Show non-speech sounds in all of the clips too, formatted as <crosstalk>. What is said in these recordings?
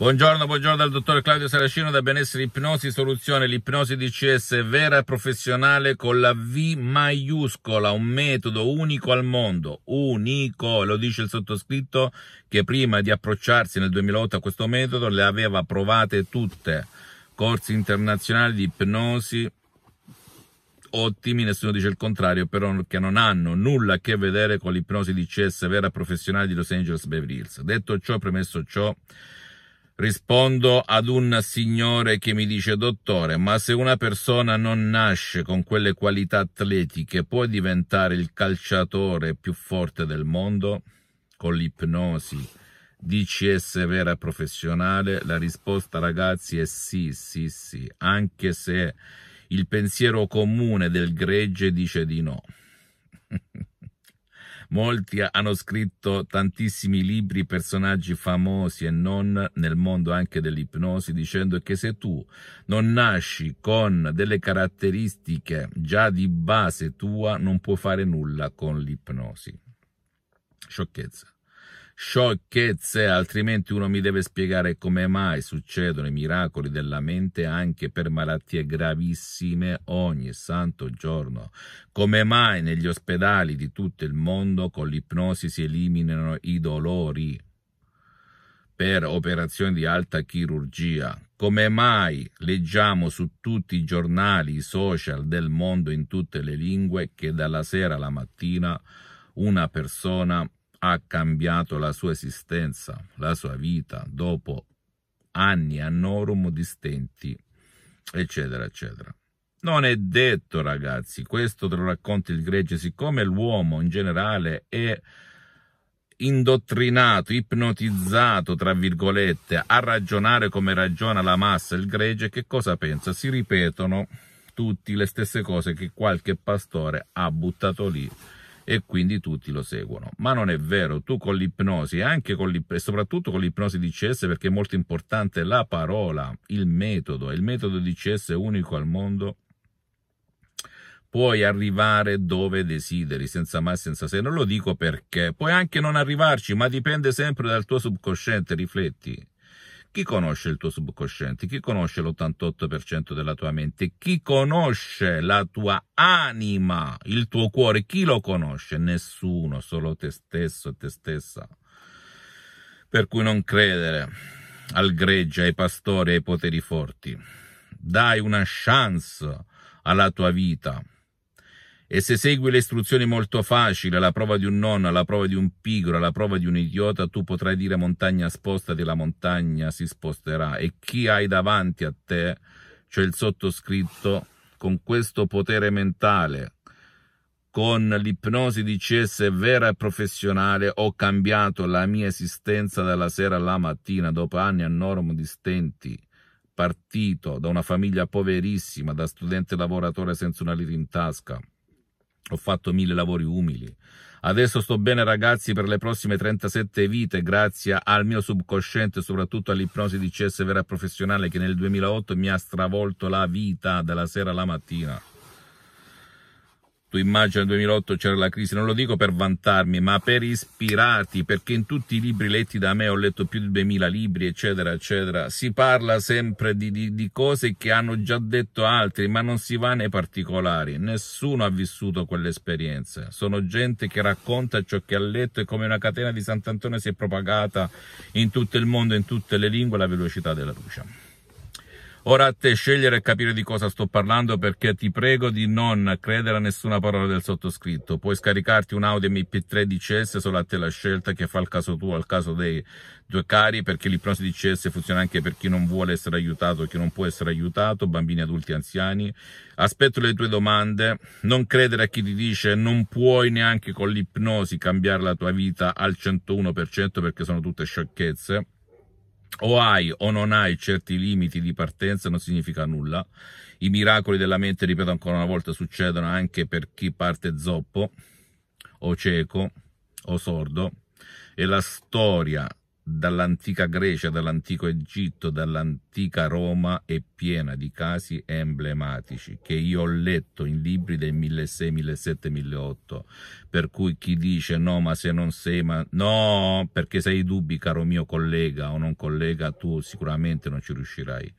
Buongiorno, buongiorno dal dottor Claudio Saracino da Benessere Ipnosi Soluzione, l'ipnosi DCS vera e professionale con la V maiuscola, un metodo unico al mondo, unico, lo dice il sottoscritto che prima di approcciarsi nel 2008 a questo metodo le aveva provate tutte, corsi internazionali di ipnosi ottimi, nessuno dice il contrario, però che non hanno nulla a che vedere con l'ipnosi DCS vera e professionale di Los Angeles Beverly Hills. Detto ciò, premesso ciò, Rispondo ad un signore che mi dice dottore, ma se una persona non nasce con quelle qualità atletiche può diventare il calciatore più forte del mondo? Con l'ipnosi DCS vera professionale? La risposta ragazzi è sì, sì, sì, anche se il pensiero comune del gregge dice di no. <laughs> Molti hanno scritto tantissimi libri, personaggi famosi e non nel mondo anche dell'ipnosi, dicendo che se tu non nasci con delle caratteristiche già di base tua, non puoi fare nulla con l'ipnosi. Sciocchezza sciocchezze, altrimenti uno mi deve spiegare come mai succedono i miracoli della mente anche per malattie gravissime ogni santo giorno, come mai negli ospedali di tutto il mondo con l'ipnosi si eliminano i dolori per operazioni di alta chirurgia. Come mai leggiamo su tutti i giornali, i social del mondo in tutte le lingue che dalla sera alla mattina una persona ha cambiato la sua esistenza, la sua vita, dopo anni anorum di stenti, eccetera, eccetera. Non è detto, ragazzi, questo te lo racconta il gregge, siccome l'uomo in generale è indottrinato, ipnotizzato, tra virgolette, a ragionare come ragiona la massa, il gregge, che cosa pensa? Si ripetono tutte le stesse cose che qualche pastore ha buttato lì e quindi tutti lo seguono. Ma non è vero, tu con l'ipnosi, anche con l'ip- e soprattutto con l'ipnosi di CS perché è molto importante la parola, il metodo, il metodo di DCS unico al mondo, puoi arrivare dove desideri, senza mai, senza se. Non lo dico perché, puoi anche non arrivarci, ma dipende sempre dal tuo subconsciente, rifletti. Chi conosce il tuo subconsciente? Chi conosce l'88% della tua mente? Chi conosce la tua anima, il tuo cuore? Chi lo conosce? Nessuno, solo te stesso, e te stessa. Per cui non credere al greggio, ai pastori, ai poteri forti. Dai una chance alla tua vita e se segui le istruzioni molto facili, alla prova di un nonno, alla prova di un pigro, alla prova di un idiota, tu potrai dire montagna spostati, la montagna si sposterà. E chi hai davanti a te, cioè il sottoscritto, con questo potere mentale, con l'ipnosi di CS vera e professionale, ho cambiato la mia esistenza dalla sera alla mattina, dopo anni a normo di stenti partito da una famiglia poverissima, da studente lavoratore senza una lira in tasca, ho fatto mille lavori umili. Adesso sto bene ragazzi per le prossime 37 vite grazie al mio subconsciente, soprattutto all'ipnosi di CS vera professionale che nel 2008 mi ha stravolto la vita dalla sera alla mattina. Tu immagina nel 2008 c'era la crisi, non lo dico per vantarmi, ma per ispirati, perché in tutti i libri letti da me, ho letto più di 2000 libri, eccetera, eccetera, si parla sempre di, di, di cose che hanno già detto altri, ma non si va nei particolari. Nessuno ha vissuto quelle esperienze. Sono gente che racconta ciò che ha letto e come una catena di Sant'Antonio si è propagata in tutto il mondo, in tutte le lingue, alla velocità della luce. Ora a te scegliere e capire di cosa sto parlando perché ti prego di non credere a nessuna parola del sottoscritto. Puoi scaricarti un Audi MP3 DCS solo a te la scelta che fa il caso tuo, al caso dei due cari, perché l'ipnosi DCS funziona anche per chi non vuole essere aiutato, chi non può essere aiutato, bambini, adulti, anziani. Aspetto le tue domande. Non credere a chi ti dice non puoi neanche con l'ipnosi cambiare la tua vita al 101% perché sono tutte sciocchezze o hai o non hai certi limiti di partenza non significa nulla. I miracoli della mente, ripeto ancora una volta, succedono anche per chi parte zoppo o cieco o sordo e la storia dall'antica Grecia, dall'antico Egitto, dall'antica Roma è piena di casi emblematici che io ho letto in libri del 1600, 1700, 1800, per cui chi dice no ma se non sei ma no perché se hai dubbi caro mio collega o non collega tu sicuramente non ci riuscirai.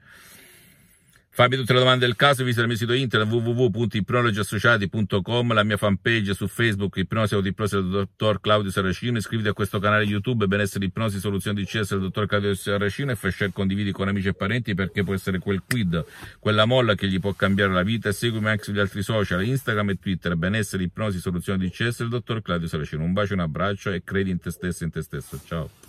Fammi tutte le domande del caso, visita il mio sito internet www.ipnologiassociati.com, la mia fanpage su Facebook, Ipnosi Autoipnosi del dottor Claudio Saracino, iscriviti a questo canale YouTube Benessere Ipnosi Soluzione di CS del dottor Claudio Saracino e fai share, condividi con amici e parenti perché può essere quel quid, quella molla che gli può cambiare la vita e seguimi anche sugli altri social, Instagram e Twitter, Benessere Ipnosi Soluzione di CS del dottor Claudio Saracino. Un bacio, un abbraccio e credi in te stesso in te stesso. Ciao.